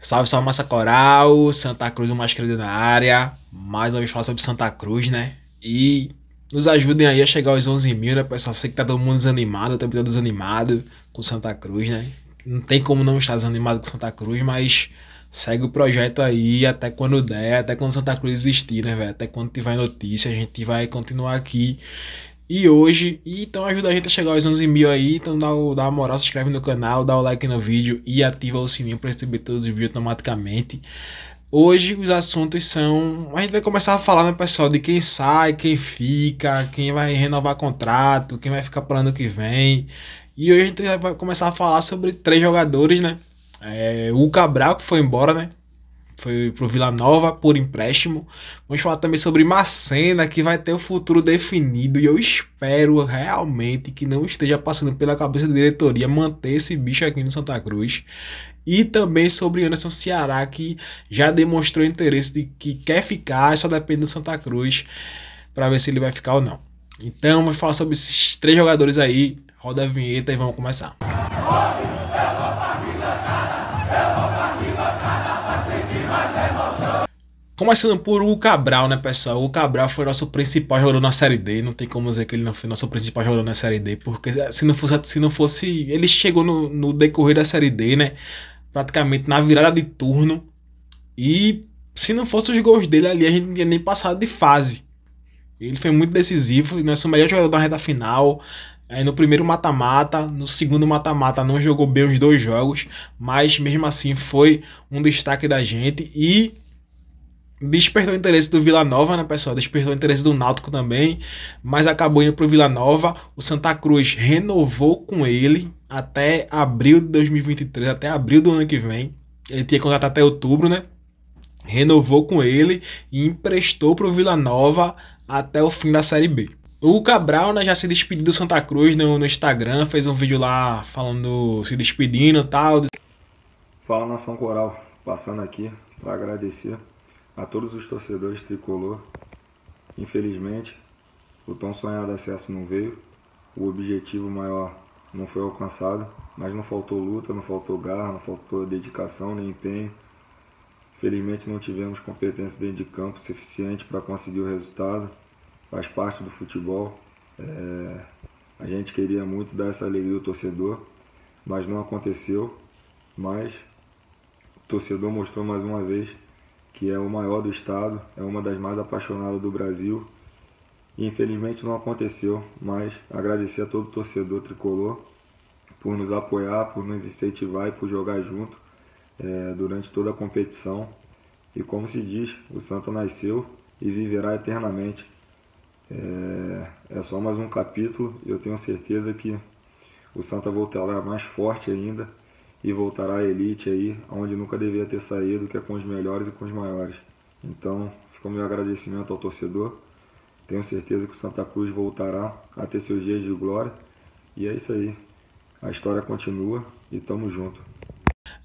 Salve, salve massa coral, Santa Cruz, o mais querido na área. Mais uma vez falar sobre Santa Cruz, né? E nos ajudem aí a chegar aos 11 mil, né, pessoal? Sei que tá todo mundo desanimado, eu mundo tô desanimado com Santa Cruz, né? Não tem como não estar desanimado com Santa Cruz, mas segue o projeto aí até quando der, até quando Santa Cruz existir, né, velho? Até quando tiver notícia, a gente vai continuar aqui e hoje. E então ajuda a gente a chegar aos 11 mil aí. Então dá, o, dá uma moral, se inscreve no canal, dá o like no vídeo e ativa o sininho para receber todos os vídeos automaticamente. Hoje os assuntos são. A gente vai começar a falar, né, pessoal, de quem sai, quem fica, quem vai renovar contrato, quem vai ficar para ano que vem. E hoje a gente vai começar a falar sobre três jogadores, né? É, o Cabral que foi embora, né? foi pro Vila Nova por empréstimo. Vamos falar também sobre Macena, que vai ter o futuro definido. E eu espero realmente que não esteja passando pela cabeça da diretoria manter esse bicho aqui no Santa Cruz. E também sobre Anderson Ceará, que já demonstrou interesse de que quer ficar, só depende do Santa Cruz para ver se ele vai ficar ou não. Então, vamos falar sobre esses três jogadores aí. Roda a vinheta e vamos começar. Começando por o Cabral, né, pessoal? O Cabral foi nosso principal jogador na Série D. Não tem como dizer que ele não foi nosso principal jogador na Série D, porque se não fosse. Se não fosse ele chegou no, no decorrer da Série D, né? Praticamente na virada de turno. E se não fosse os gols dele ali, a gente não tinha nem passado de fase. Ele foi muito decisivo, né? nosso melhor jogador da reta final. Aí no primeiro mata-mata, no segundo mata-mata não jogou bem os dois jogos, mas mesmo assim foi um destaque da gente e despertou o interesse do Vila Nova, né, pessoal? Despertou o interesse do Náutico também, mas acabou indo para o Vila Nova. O Santa Cruz renovou com ele até abril de 2023, até abril do ano que vem. Ele tinha contrato até outubro, né? Renovou com ele e emprestou para o Vila Nova até o fim da Série B. O Cabral né, já se despediu do Santa Cruz no, no Instagram, fez um vídeo lá falando, se despedindo e tal. Fala Nação Coral, passando aqui para agradecer a todos os torcedores tricolor. Infelizmente, o tão sonhado acesso não veio, o objetivo maior não foi alcançado, mas não faltou luta, não faltou garra, não faltou dedicação nem empenho. Felizmente não tivemos competência dentro de campo suficiente para conseguir o resultado, faz parte do futebol. É... a gente queria muito dar essa alegria ao torcedor, mas não aconteceu. Mas o torcedor mostrou mais uma vez que é o maior do estado, é uma das mais apaixonadas do Brasil. E infelizmente não aconteceu, mas agradecer a todo torcedor tricolor por nos apoiar, por nos incentivar e por jogar junto é, durante toda a competição. E como se diz, o Santa nasceu e viverá eternamente. É, é só mais um capítulo, eu tenho certeza que o Santa voltará mais forte ainda e voltará à elite aí, onde nunca deveria ter saído, que é com os melhores e com os maiores. Então, fica o meu agradecimento ao torcedor. Tenho certeza que o Santa Cruz voltará a ter seus dias de glória. E é isso aí. A história continua e tamo junto.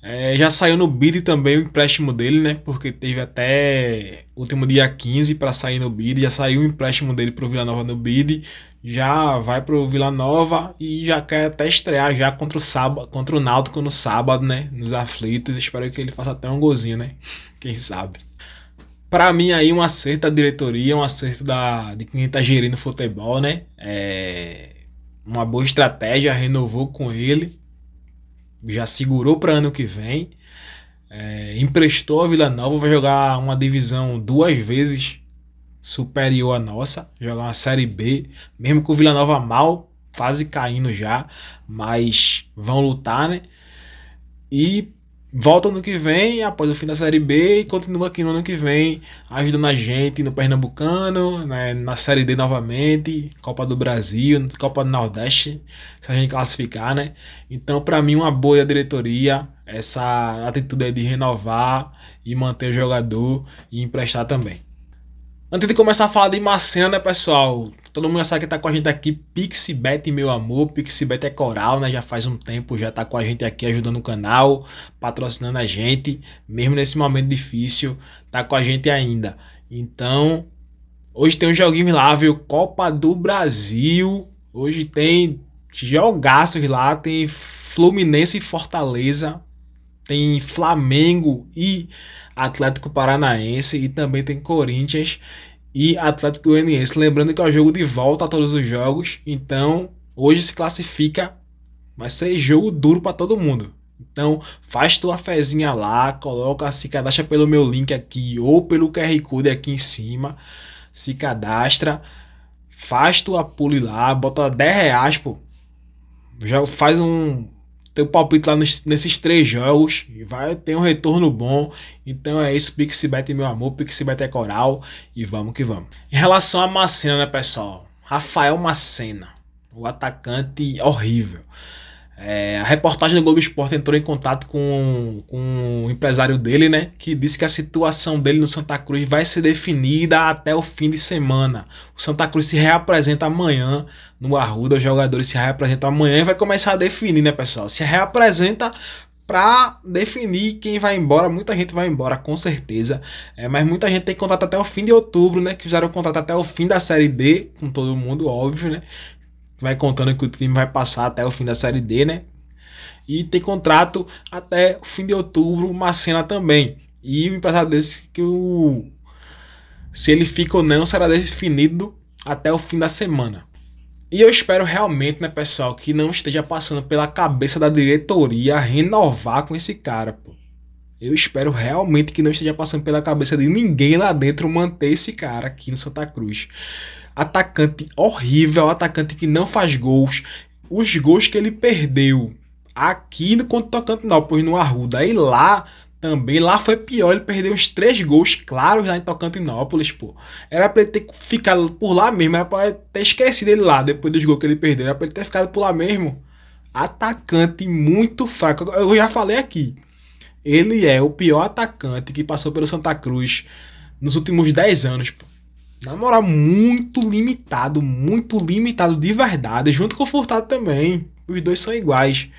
É, já saiu no BID também o empréstimo dele, né? Porque teve até último dia 15 para sair no BID. Já saiu o empréstimo dele para o Vila Nova no BID já vai pro Vila Nova e já quer até estrear já contra o sábado, contra o Náutico no sábado, né? Nos aflitos. Espero que ele faça até um golzinho, né? Quem sabe. Para mim aí um acerto da diretoria, um acerto da de quem tá gerindo futebol, né? É uma boa estratégia, renovou com ele, já segurou para ano que vem. É, emprestou a Vila Nova, vai jogar uma divisão duas vezes superior à nossa, jogar uma Série B, mesmo com o Vila Nova mal, quase caindo já, mas vão lutar, né? E volta no que vem, após o fim da Série B, e continua aqui no ano que vem, ajudando a gente no Pernambucano, né, na Série D novamente, Copa do Brasil, Copa do Nordeste, se a gente classificar, né? Então, para mim, uma boa da diretoria, essa atitude aí de renovar e manter o jogador e emprestar também. Antes de começar a falar de Macena, né, pessoal? Todo mundo já sabe que tá com a gente aqui, Pixibet, meu amor. Pixibet é coral, né? Já faz um tempo, já tá com a gente aqui ajudando o canal, patrocinando a gente, mesmo nesse momento difícil, tá com a gente ainda. Então, hoje tem um joguinho lá, viu? Copa do Brasil. Hoje tem jogaços lá, tem Fluminense e Fortaleza, tem Flamengo e Atlético Paranaense e também tem Corinthians e Atlético Goianiense. Lembrando que é o jogo de volta a todos os jogos, então hoje se classifica, vai ser jogo duro para todo mundo. Então faz tua fezinha lá, coloca, se cadastra pelo meu link aqui ou pelo QR Code aqui em cima, se cadastra, faz tua pule lá, bota 10 reais, pô. Já faz um teu palpite lá nos, nesses três jogos e vai ter um retorno bom. Então é isso, Pixibet, meu amor, Pixibet é coral e vamos que vamos. Em relação a Macena, né, pessoal? Rafael Macena, o atacante horrível. É, a reportagem do Globo Esporte entrou em contato com, com o empresário dele, né? Que disse que a situação dele no Santa Cruz vai ser definida até o fim de semana. O Santa Cruz se reapresenta amanhã no Arruda, os jogadores se reapresentam amanhã e vai começar a definir, né, pessoal? Se reapresenta para definir quem vai embora. Muita gente vai embora, com certeza. É, mas muita gente tem contrato até o fim de outubro, né? Que fizeram contrato até o fim da Série D, com todo mundo, óbvio, né? vai contando que o time vai passar até o fim da Série D, né? E tem contrato até o fim de outubro, o Macena também. E o empresário desse que o se ele fica ou não será definido até o fim da semana. E eu espero realmente, né, pessoal, que não esteja passando pela cabeça da diretoria renovar com esse cara, pô. Eu espero realmente que não esteja passando pela cabeça de ninguém lá dentro manter esse cara aqui no Santa Cruz. Atacante horrível, atacante que não faz gols. Os gols que ele perdeu aqui contra o Tocantinópolis no Arruda e lá também. Lá foi pior, ele perdeu uns três gols claros lá em Tocantinópolis, pô. Era pra ele ter ficado por lá mesmo, era pra ter esquecido ele lá depois dos gols que ele perdeu, era pra ele ter ficado por lá mesmo. Atacante muito fraco, eu já falei aqui. Ele é o pior atacante que passou pelo Santa Cruz nos últimos 10 anos, pô. Na moral, muito limitado, muito limitado de verdade, junto com o Furtado também. Os dois são iguais.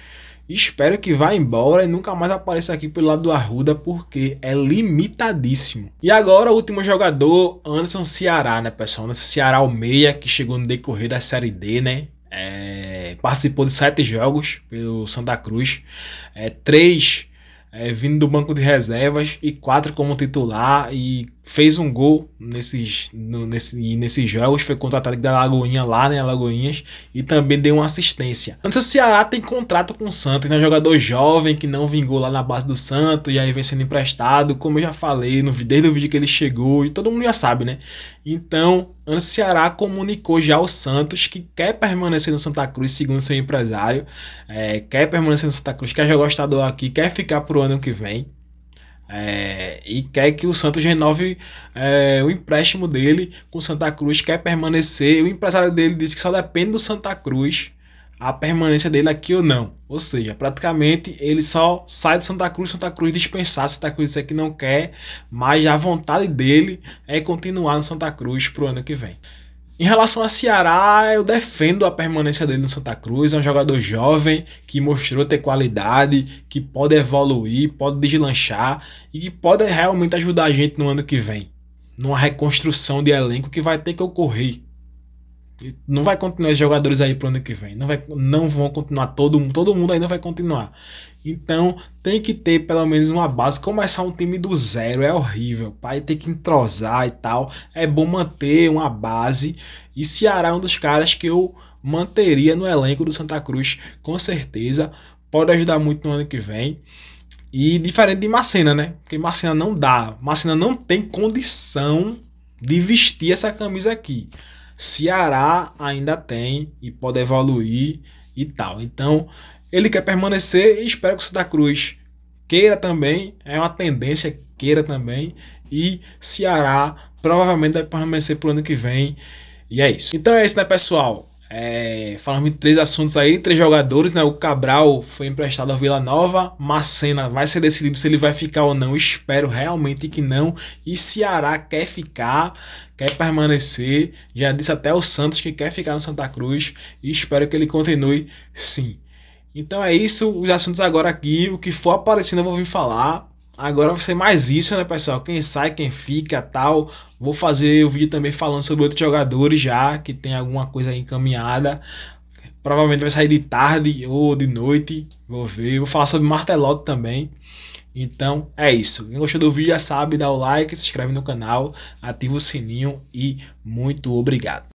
Espero que vá embora e nunca mais apareça aqui pelo lado do Arruda, porque é limitadíssimo. E agora, o último jogador, Anderson Ceará, né, pessoal? Anderson Ceará, o meia, que chegou no decorrer da Série D, né? É, participou de sete jogos pelo Santa Cruz. É, três é, vindo do banco de reservas e quatro como titular e fez um gol nesses, no, nesse, nesses jogos, foi contratado da Lagoinha lá, né, Lagoinhas, e também deu uma assistência. Antes então, o Ceará tem contrato com o Santos, né, jogador jovem que não vingou lá na base do Santos, e aí vem sendo emprestado, como eu já falei, no, desde o vídeo que ele chegou, e todo mundo já sabe, né. Então, o Ceará comunicou já ao Santos que quer permanecer no Santa Cruz, segundo seu empresário, é, quer permanecer no Santa Cruz, quer jogar o estadual aqui, quer ficar pro ano que vem, é, e quer que o Santos renove é, o empréstimo dele com o Santa Cruz, quer permanecer. O empresário dele disse que só depende do Santa Cruz a permanência dele aqui ou não. Ou seja, praticamente ele só sai do Santa Cruz, Santa Cruz dispensar, Santa Cruz disser que não quer, mas a vontade dele é continuar no Santa Cruz pro ano que vem. Em relação a Ceará, eu defendo a permanência dele no Santa Cruz. É um jogador jovem que mostrou ter qualidade, que pode evoluir, pode deslanchar e que pode realmente ajudar a gente no ano que vem, numa reconstrução de elenco que vai ter que ocorrer. Não vai continuar os jogadores aí pro ano que vem. Não, vai, não vão continuar todo mundo. Todo mundo ainda vai continuar. Então tem que ter pelo menos uma base. Começar um time do zero é horrível. Pai tem que entrosar e tal. É bom manter uma base. E Ceará é um dos caras que eu manteria no elenco do Santa Cruz, com certeza. Pode ajudar muito no ano que vem. E diferente de Macena, né? Porque Macena não dá. Macena não tem condição de vestir essa camisa aqui. Ceará ainda tem e pode evoluir e tal. Então, ele quer permanecer e espero que o Santa Cruz queira também, é uma tendência queira também, e Ceará provavelmente vai permanecer pro ano que vem. E é isso. Então é isso, né, pessoal? É, falamos de três assuntos aí, três jogadores, né? O Cabral foi emprestado ao Vila Nova, Macena vai ser decidido se ele vai ficar ou não, espero realmente que não. E Ceará quer ficar, quer permanecer. Já disse até o Santos que quer ficar no Santa Cruz e espero que ele continue sim. Então é isso, os assuntos agora aqui, o que for aparecendo eu vou vir falar. Agora vai ser mais isso, né, pessoal? Quem sai, quem fica, tal. Vou fazer o vídeo também falando sobre outros jogadores já, que tem alguma coisa encaminhada. Provavelmente vai sair de tarde ou de noite. Vou ver. Vou falar sobre Martelotti também. Então é isso. Quem gostou do vídeo já sabe, dá o like, se inscreve no canal, ativa o sininho e muito obrigado.